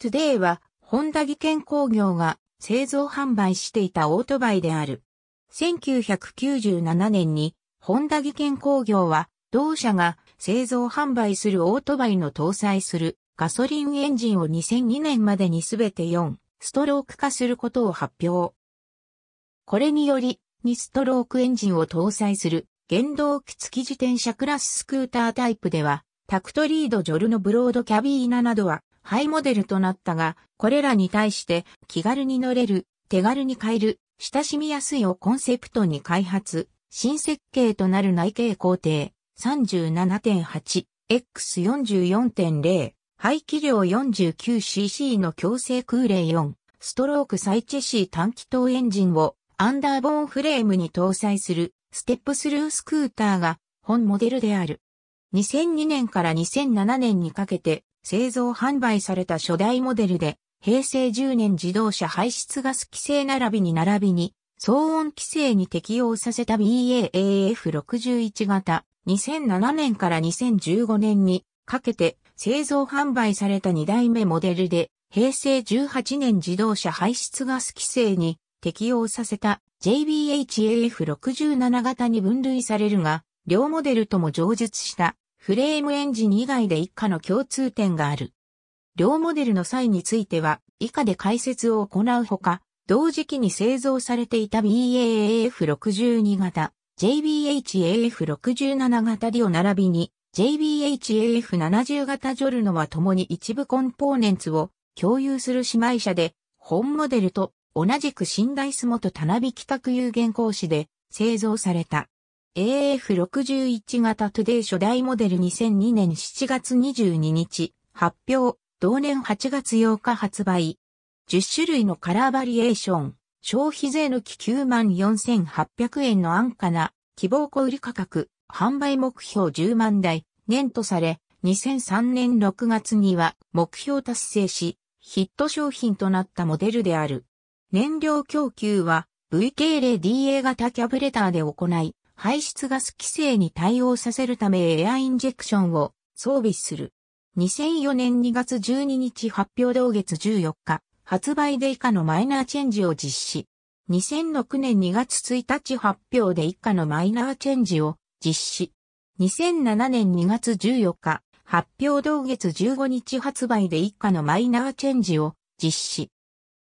トゥデイは、ホンダ技研工業が製造販売していたオートバイである。1997年に、ホンダ技研工業は、同社が製造販売するオートバイの搭載するガソリンエンジンを2002年までにすべて4ストローク化することを発表。これにより2ストロークエンジンを搭載する原動機付き自転車クラススクータータイプではタクトリードジョルノブロードキャビーナなどはハイモデルとなったが、これらに対して気軽に乗れる、手軽に買える、親しみやすいをコンセプトに開発、新設計となる内径工程 37.8X44.0 排気量 49cc の強制空冷4ストロークサイチェシー短気筒エンジンをアンダーボーンフレームに搭載するステップスルースクーターが本モデルである。2002年から2007年にかけて製造販売された初代モデルで、平成10年自動車排出ガス規制並びに並びに、騒音規制に適用させた BAAF61 型、2007年から2015年にかけて製造販売された2代目モデルで、平成18年自動車排出ガス規制に適用させた JBHAF67 型に分類されるが、両モデルとも上述したフレームエンジン以外で以下の共通点がある。両モデルの際については、以下で解説を行うほか、同時期に製造されていた BAAF62 型、JBHAF67 型リオ並びに、JBHAF70 型ジョルノは共に一部コンポーネンツを共有する姉妹車で、本モデルと同じく新大スモと田辺ビ北区有限講師で製造された。AF61 型トゥデイ初代モデル2002年7月22日発表、同年8月8日発売。10種類のカラーバリエーション、消費税抜き94,800円の安価な希望小売価格、販売目標10万台、年とされ、2003年6月には目標達成し、ヒット商品となったモデルである。燃料供給は VK0DA 型キャブレターで行い、排出ガス規制に対応させるためエアインジェクションを装備する。2004年2月12日発表同月14日、発売で以下のマイナーチェンジを実施。2006年2月1日発表で以下のマイナーチェンジを実施。2007年2月14日、発表同月15日発売で以下のマイナーチェンジを実施。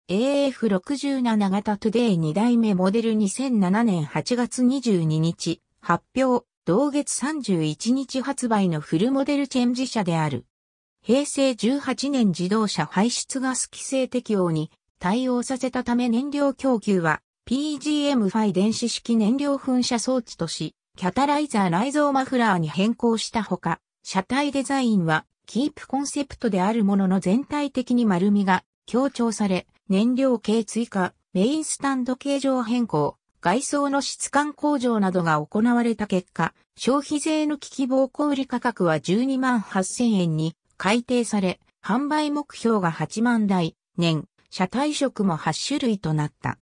AF67 型トゥデイ2代目モデル2007年8月22日発表、同月31日発売のフルモデルチェンジ車である。平成18年自動車排出ガス規制適用に対応させたため燃料供給は PGM5 電子式燃料噴射装置とし、キャタライザー内蔵マフラーに変更したほか、車体デザインはキープコンセプトであるものの全体的に丸みが強調され、燃料系追加、メインスタンド形状変更、外装の質感向上などが行われた結果、消費税の機希望小売価格は12万8000円に改定され、販売目標が8万台、年、車体色も8種類となった。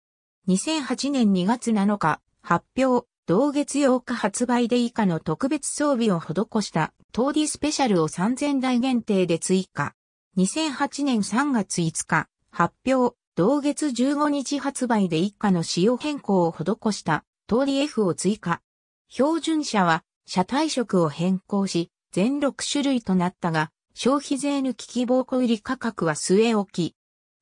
2008年2月7日、発表、同月8日発売で以下の特別装備を施した当 D スペシャルを3000台限定で追加。2008年3月5日、発表、同月15日発売で一家の仕様変更を施した通り F を追加。標準車は車体色を変更し、全6種類となったが、消費税抜き希望小売価格は据え置き。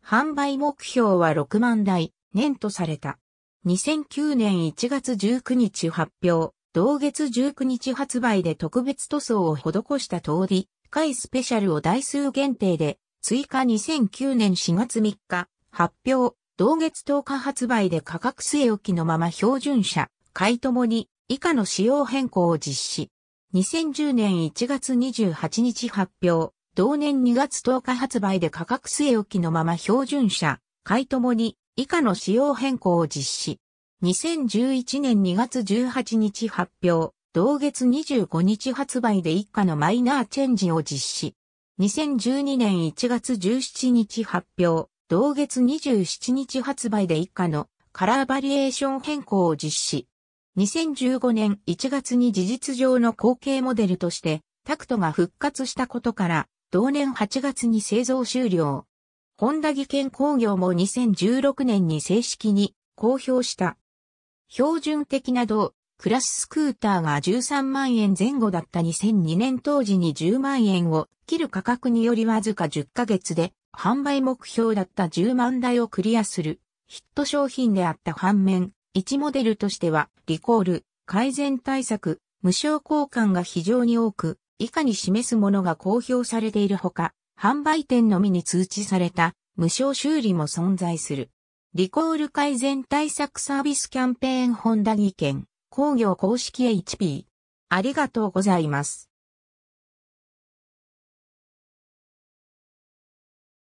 販売目標は6万台、年とされた。2009年1月19日発表、同月19日発売で特別塗装を施した通り、回スペシャルを台数限定で追加2009年4月3日、発表、同月10日発売で価格据え置きのまま標準車、買いともに以下の仕様変更を実施。2010年1月28日発表、同年2月10日発売で価格据え置きのまま標準車、買いともに以下の仕様変更を実施。2011年2月18日発表、同月25日発売で以下のマイナーチェンジを実施。2012年1月17日発表、同月27日発売で以下のカラーバリエーション変更を実施。2015年1月に事実上の後継モデルとして、タクトが復活したことから、同年8月に製造終了。ホンダ技研工業も2016年に正式に公表した。標準的など。クラススクーターが13万円前後だった2002年当時に10万円を切る価格によりわずか10ヶ月で販売目標だった10万台をクリアするヒット商品であった反面、1モデルとしてはリコール、改善対策、無償交換が非常に多く、以下に示すものが公表されているほか、販売店のみに通知された無償修理も存在する。リコール改善対策サービスキャンペーンホンダ技研。工業公式 HP。ありがとうございます。